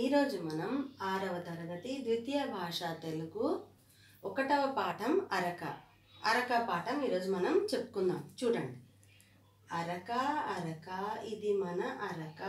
ఈరోజు మనం ఆరవ తరగతి ద్వితీయ భాష తెలుగు ఒకటవ పాఠం అరక అరక పాఠం ఈరోజు మనం చెప్పుకుందాం చూడండి అరక అరక ఇది మన అరక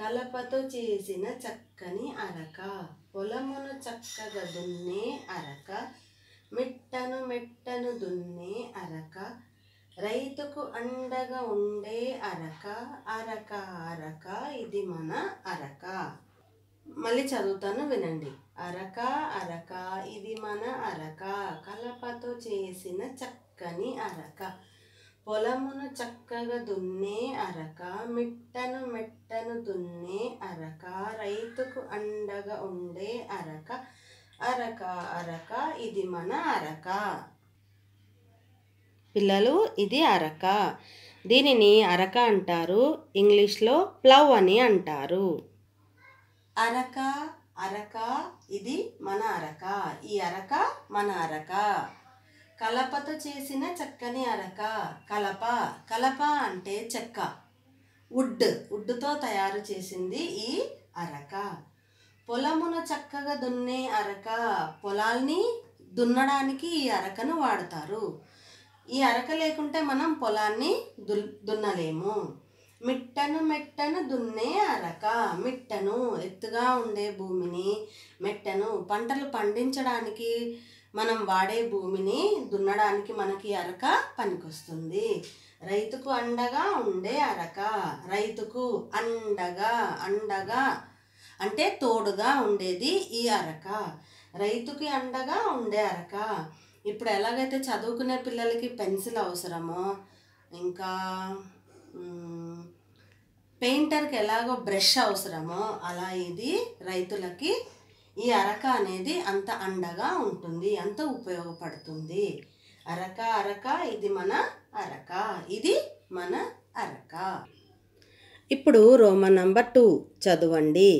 కలపతో చేసిన చక్కని అరక పొలమును చక్కగా దున్నే అరక మిట్టను మెట్టను దున్నే అరక రైతుకు అండగా ఉండే అరక అరక అరక ఇది మన అరక మళ్ళీ చదువుతాను వినండి అరక అరక ఇది మన అరక కలపతో చేసిన చక్కని అరక పొలమును చక్కగా దున్నే అరక మిట్టను మెట్టను దున్నే అరక రైతుకు అండగా ఉండే అరక అరక అరక ఇది మన అరక పిల్లలు ఇది అరక దీనిని అరక అంటారు ఇంగ్లీష్లో ప్లవ్ అని అంటారు అరక అరక ఇది మన అరక ఈ అరక మన అరక కలపతో చేసిన చక్కని అరక కలప కలప అంటే చెక్క వుడ్ వుడ్తో తయారు చేసింది ఈ అరక పొలమున చక్కగా దున్నే అరక పొలాల్ని దున్నడానికి ఈ అరకను వాడతారు ఈ అరక లేకుంటే మనం పొలాన్ని దున్నలేము మిట్టను మెట్టను దున్నే అరక మిట్టను ఎత్తుగా ఉండే భూమిని మెట్టను పంటలు పండించడానికి మనం వాడే భూమిని దున్నడానికి మనకి అరక పనికొస్తుంది రైతుకు అండగా ఉండే అరక రైతుకు అండగా అండగా అంటే తోడుగా ఉండేది ఈ అరక రైతుకి అండగా ఉండే అరక ఇప్పుడు ఎలాగైతే చదువుకునే పిల్లలకి పెన్సిల్ అవసరమో ఇంకా పెయింటర్కి ఎలాగో బ్రష్ అవసరమో అలా ఇది రైతులకి ఈ అరక అనేది అంత అండగా ఉంటుంది అంత ఉపయోగపడుతుంది అరక అరక ఇది మన అరక ఇది మన అరక ఇప్పుడు రోమన్ నంబర్ టూ చదవండి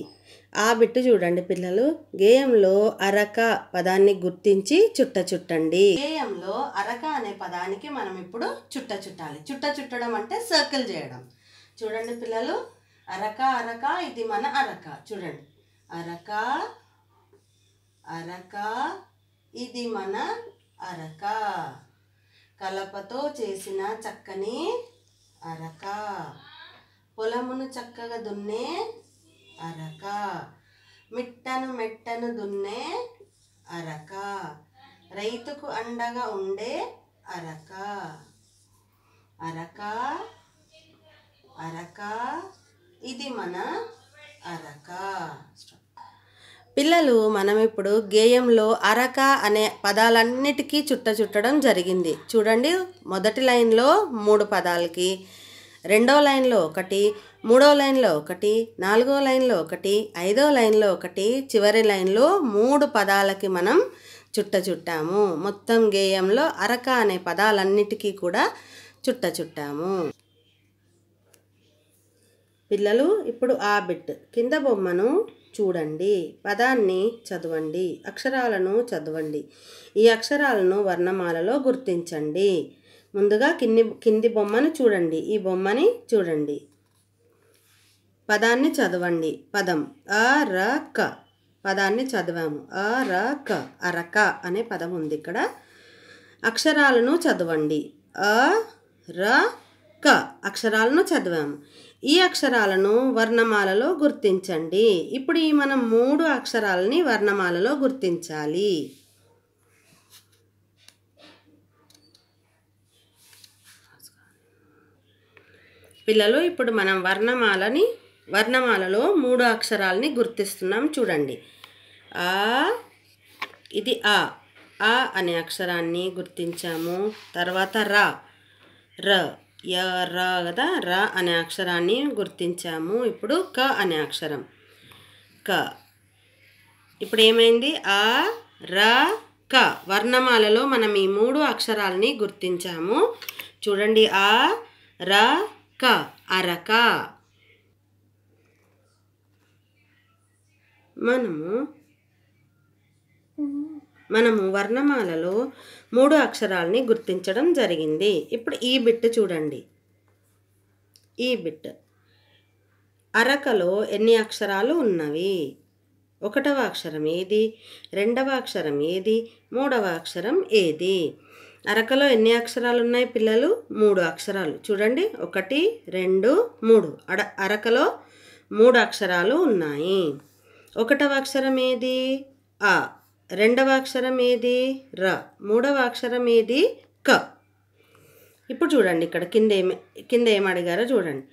ఆ బిట్టు చూడండి పిల్లలు గేయంలో అరక పదాన్ని గుర్తించి చుట్ట చుట్టండి గేయంలో అరక అనే పదానికి మనం ఇప్పుడు చుట్ట చుట్టాలి చుట్ట చుట్టడం అంటే సర్కిల్ చేయడం చూడండి పిల్లలు అరక అరక ఇది మన అరక చూడండి అరక అరక ఇది మన అరక కలపతో చేసిన చక్కని అరక పొలమును చక్కగా దున్నే అరక మిట్టను మెట్టను దున్నే అరక రైతుకు అండగా ఉండే అరక అరకా అరక ఇది మన అరక పిల్లలు మనం ఇప్పుడు గేయంలో అరక అనే పదాలన్నిటికీ చుట్ట చుట్టడం జరిగింది చూడండి మొదటి లైన్లో మూడు పదాలకి రెండో లైన్లో ఒకటి మూడో లైన్లో ఒకటి నాలుగో లైన్లో ఒకటి ఐదో లైన్లో ఒకటి చివరి లైన్లో మూడు పదాలకి మనం చుట్ట చుట్టాము మొత్తం గేయంలో అరక అనే పదాలన్నిటికీ కూడా చుట్ట చుట్టాము పిల్లలు ఇప్పుడు ఆ బిట్ కింద బొమ్మను చూడండి పదాన్ని చదవండి అక్షరాలను చదవండి ఈ అక్షరాలను వర్ణమాలలో గుర్తించండి ముందుగా కింది కింది బొమ్మను చూడండి ఈ బొమ్మని చూడండి పదాన్ని చదవండి పదం అరక పదాన్ని చదివాము అరక అరక అనే పదం ఉంది ఇక్కడ అక్షరాలను చదవండి అ ర క అక్షరాలను చదివాము ఈ అక్షరాలను వర్ణమాలలో గుర్తించండి ఇప్పుడు ఈ మనం మూడు అక్షరాలని వర్ణమాలలో గుర్తించాలి పిల్లలు ఇప్పుడు మనం వర్ణమాలని వర్ణమాలలో మూడు అక్షరాలని గుర్తిస్తున్నాం చూడండి ఆ ఇది ఆ ఆ అనే అక్షరాన్ని గుర్తించాము తర్వాత రా ర రా కదా రా అనే అక్షరాన్ని గుర్తించాము ఇప్పుడు క అనే అక్షరం క ఇప్పుడు ఏమైంది ఆ ర క వర్ణమాలలో మనం ఈ మూడు అక్షరాలని గుర్తించాము చూడండి ఆ ర క అరక మనము మనము వర్ణమాలలో మూడు అక్షరాలని గుర్తించడం జరిగింది ఇప్పుడు ఈ బిట్ చూడండి ఈ బిట్ అరకలో ఎన్ని అక్షరాలు ఉన్నవి ఒకటవ అక్షరం ఏది రెండవ అక్షరం ఏది మూడవ అక్షరం ఏది అరకలో ఎన్ని అక్షరాలు ఉన్నాయి పిల్లలు మూడు అక్షరాలు చూడండి ఒకటి రెండు మూడు అడ అరకలో మూడు అక్షరాలు ఉన్నాయి ఒకటవ అక్షరం ఏది ఆ రెండవ అక్షరం ఏది ర మూడవ అక్షరం ఏది క ఇప్పుడు చూడండి ఇక్కడ కింద ఏమి కింద ఏం అడిగారో చూడండి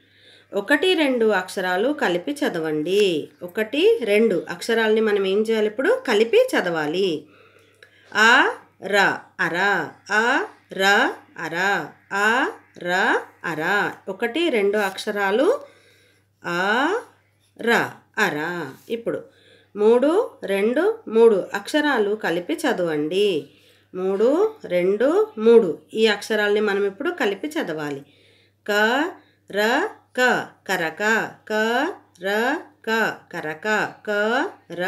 ఒకటి రెండు అక్షరాలు కలిపి చదవండి ఒకటి రెండు అక్షరాలని మనం ఏం చేయాలి ఇప్పుడు కలిపి చదవాలి ఆ ర అర ఆ ర అర ఆ ర అర ఒకటి రెండు అక్షరాలు ఆ ర అర ఇప్పుడు మూడు రెండు మూడు అక్షరాలు కలిపి చదవండి మూడు రెండు మూడు ఈ అక్షరాలని మనం ఇప్పుడు కలిపి చదవాలి క ర క కరక క ర క కరక క ర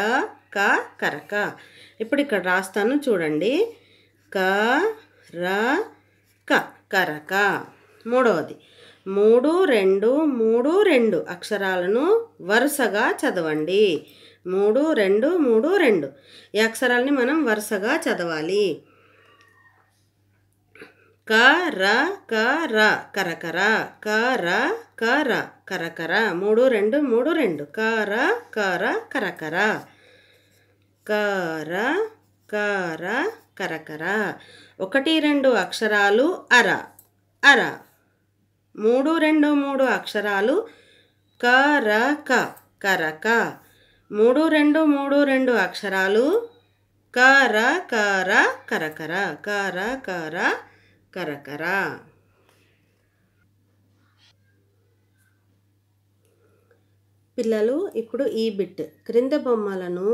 క కరక ఇప్పుడు ఇక్కడ రాస్తాను చూడండి క ర క కరక మూడవది మూడు రెండు మూడు రెండు అక్షరాలను వరుసగా చదవండి మూడు రెండు మూడు రెండు ఈ అక్షరాలని మనం వరుసగా చదవాలి క ర క ర కరకర క ర క ర కరకర మూడు రెండు మూడు రెండు క ర క ర కరకర క ర క ర కరకర ఒకటి రెండు అక్షరాలు అర అర మూడు రెండు మూడు అక్షరాలు క కరక మూడు రెండు మూడు రెండు అక్షరాలు కర కర కరకర కర కర కరకర పిల్లలు ఇప్పుడు ఈ బిట్ క్రింద బొమ్మలను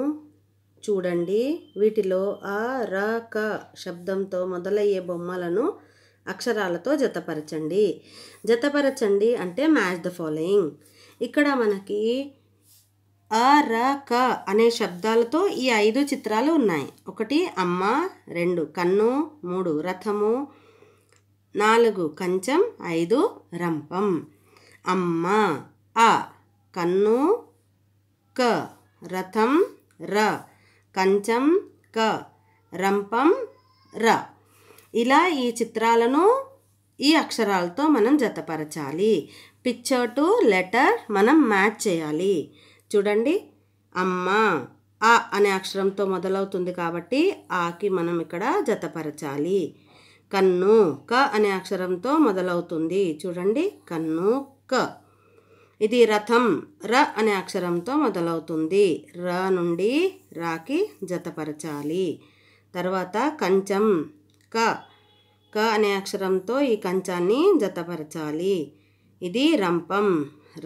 చూడండి వీటిలో ఆ ర క శబ్దంతో మొదలయ్యే బొమ్మలను అక్షరాలతో జతపరచండి జతపరచండి అంటే మ్యాచ్ ద ఫాలోయింగ్ ఇక్కడ మనకి అ ర క అనే శబ్దాలతో ఈ ఐదు చిత్రాలు ఉన్నాయి ఒకటి అమ్మ రెండు కన్ను మూడు రథము నాలుగు కంచం ఐదు రంపం అమ్మ అ కన్ను క రథం ర కంచం క రంపం ర ఇలా ఈ చిత్రాలను ఈ అక్షరాలతో మనం జతపరచాలి పిక్చర్ టు లెటర్ మనం మ్యాచ్ చేయాలి చూడండి అమ్మ ఆ అనే అక్షరంతో మొదలవుతుంది కాబట్టి ఆకి మనం ఇక్కడ జతపరచాలి కన్ను క అనే అక్షరంతో మొదలవుతుంది చూడండి కన్ను క ఇది రథం ర అనే అక్షరంతో మొదలవుతుంది ర నుండి రాకి జతపరచాలి తర్వాత కంచం క క అనే అక్షరంతో ఈ కంచాన్ని జతపరచాలి ఇది రంపం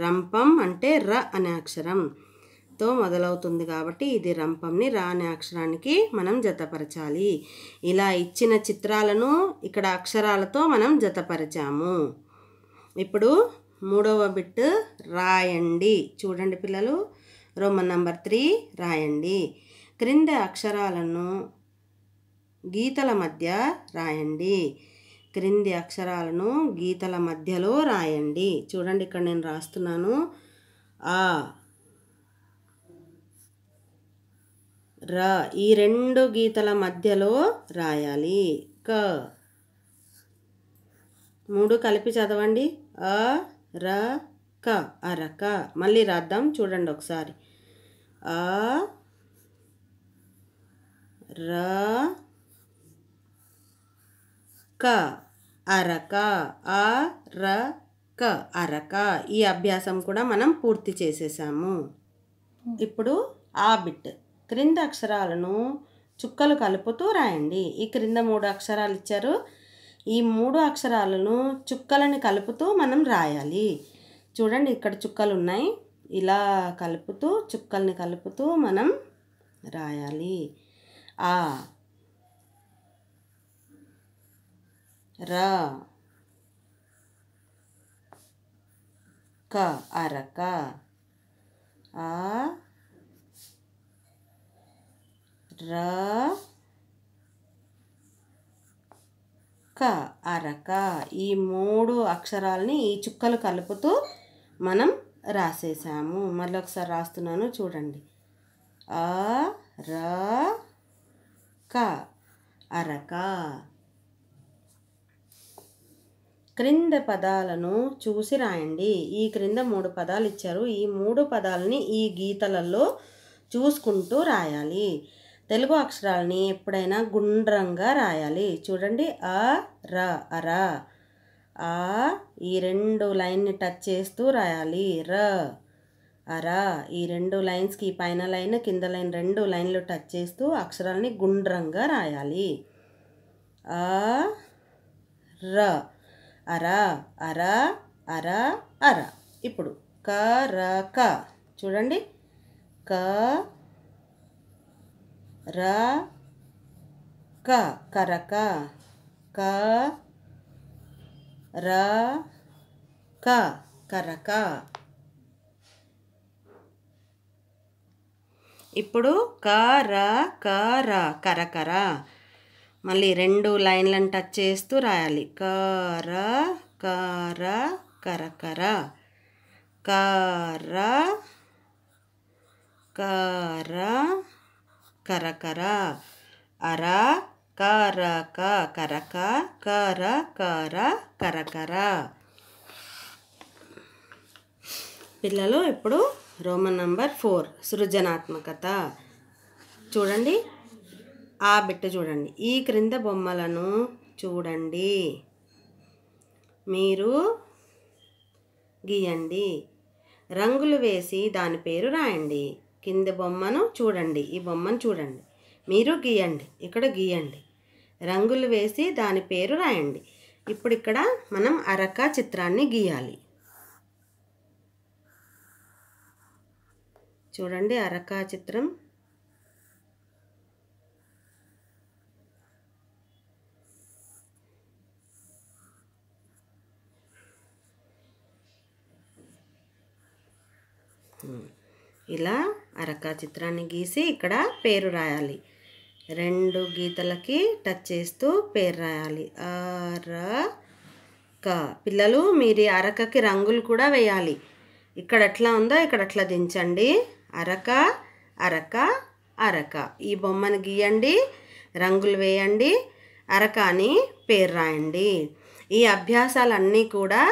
రంపం అంటే ర అనే అక్షరంతో మొదలవుతుంది కాబట్టి ఇది రంపంని రా అనే అక్షరానికి మనం జతపరచాలి ఇలా ఇచ్చిన చిత్రాలను ఇక్కడ అక్షరాలతో మనం జతపరచాము ఇప్పుడు మూడవ బిట్ రాయండి చూడండి పిల్లలు రోమన్ నంబర్ త్రీ రాయండి క్రింద అక్షరాలను గీతల మధ్య రాయండి క్రింది అక్షరాలను గీతల మధ్యలో రాయండి చూడండి ఇక్కడ నేను రాస్తున్నాను ఆ ర ఈ రెండు గీతల మధ్యలో రాయాలి క మూడు కలిపి చదవండి అ ర క అరక మళ్ళీ రాద్దాం చూడండి ఒకసారి అ ర క అరక ఆ ర క అరక ఈ అభ్యాసం కూడా మనం పూర్తి చేసేసాము ఇప్పుడు ఆ బిట్ క్రింద అక్షరాలను చుక్కలు కలుపుతూ రాయండి ఈ క్రింద మూడు అక్షరాలు ఇచ్చారు ఈ మూడు అక్షరాలను చుక్కలను కలుపుతూ మనం రాయాలి చూడండి ఇక్కడ చుక్కలు ఉన్నాయి ఇలా కలుపుతూ చుక్కల్ని కలుపుతూ మనం రాయాలి ఆ ర క అరక ఆ ర క అరక ఈ మూడు అక్షరాలని ఈ చుక్కలు కలుపుతూ మనం రాసేసాము మళ్ళీ ఒకసారి రాస్తున్నాను చూడండి ఆ ర క అరక క్రింద పదాలను చూసి రాయండి ఈ క్రింద మూడు పదాలు ఇచ్చారు ఈ మూడు పదాలని ఈ గీతలలో చూసుకుంటూ రాయాలి తెలుగు అక్షరాలని ఎప్పుడైనా గుండ్రంగా రాయాలి చూడండి అ ర అర ఆ ఈ రెండు లైన్ని టచ్ చేస్తూ రాయాలి ర అరా ఈ రెండు లైన్స్కి పైన లైన్ కింద లైన్ రెండు లైన్లు టచ్ చేస్తూ అక్షరాలని గుండ్రంగా రాయాలి ఆ ర అర అర అర అర ఇప్పుడు క ర క చూడండి క ర క కరక క ర క కరక ఇప్పుడు కర కర కరకర మళ్ళీ రెండు లైన్లను టచ్ చేస్తూ రాయాలి కర కర కరకర కర కర కరకర అర కర కరక కర కర కరకర పిల్లలు ఇప్పుడు రోమన్ నంబర్ ఫోర్ సృజనాత్మకత చూడండి ఆ బిట్ట చూడండి ఈ క్రింద బొమ్మలను చూడండి మీరు గీయండి రంగులు వేసి దాని పేరు రాయండి కింద బొమ్మను చూడండి ఈ బొమ్మను చూడండి మీరు గీయండి ఇక్కడ గీయండి రంగులు వేసి దాని పేరు రాయండి ఇప్పుడు ఇక్కడ మనం అరక చిత్రాన్ని గీయాలి చూడండి అరకా చిత్రం ఇలా అరక చిత్రాన్ని గీసి ఇక్కడ పేరు రాయాలి రెండు గీతలకి టచ్ చేస్తూ పేరు రాయాలి అర క పిల్లలు మీరు అరకకి రంగులు కూడా వేయాలి ఇక్కడ ఎట్లా ఉందో ఇక్కడ అట్లా దించండి అరక అరక అరక ఈ బొమ్మను గీయండి రంగులు వేయండి అరక అని పేరు రాయండి ఈ అభ్యాసాలన్నీ కూడా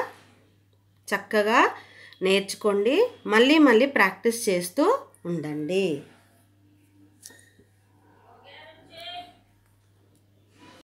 చక్కగా నేర్చుకోండి మళ్ళీ మళ్ళీ ప్రాక్టీస్ చేస్తూ ఉండండి